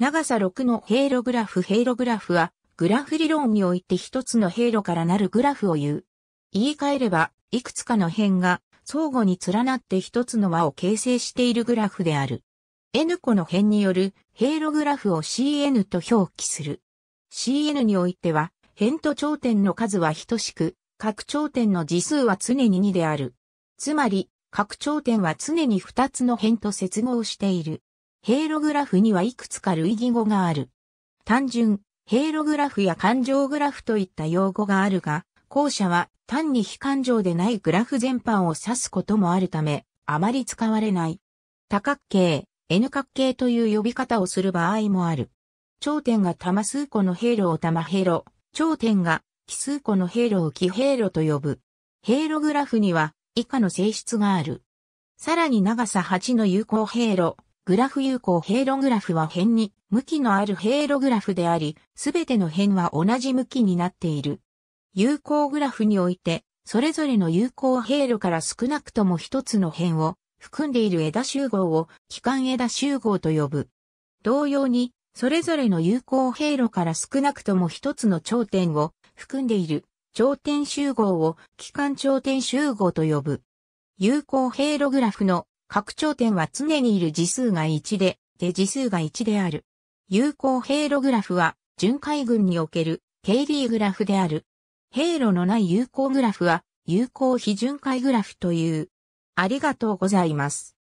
長さ6のヘイログラフヘイログラフは、グラフ理論において一つのヘイロからなるグラフを言う。言い換えれば、いくつかの辺が相互に連なって一つの輪を形成しているグラフである。n 個の辺によるヘイログラフを Cn と表記する。Cn においては、辺と頂点の数は等しく、各頂点の次数は常に2である。つまり、各頂点は常に2つの辺と接合している。ヘイログラフにはいくつか類義語がある。単純、ヘイログラフや感情グラフといった用語があるが、後者は単に非感情でないグラフ全般を指すこともあるため、あまり使われない。多角形、N 角形という呼び方をする場合もある。頂点が多数個のヘイロを多ヘイロ、頂点が奇数個のヘイロを奇ヘイロと呼ぶ。ヘイログラフには以下の性質がある。さらに長さ8の有効ヘイロ、グラフ有効ヘイログラフは辺に向きのあるヘイログラフであり、すべての辺は同じ向きになっている。有効グラフにおいて、それぞれの有効ヘイロから少なくとも一つの辺を含んでいる枝集合を基幹枝集合と呼ぶ。同様に、それぞれの有効ヘイロから少なくとも一つの頂点を含んでいる頂点集合を基幹頂点集合と呼ぶ。有効ヘイログラフの拡張点は常にいる次数が1で、で次数が1である。有効平路グラフは、巡回群における KD グラフである。平路のない有効グラフは、有効非巡回グラフという。ありがとうございます。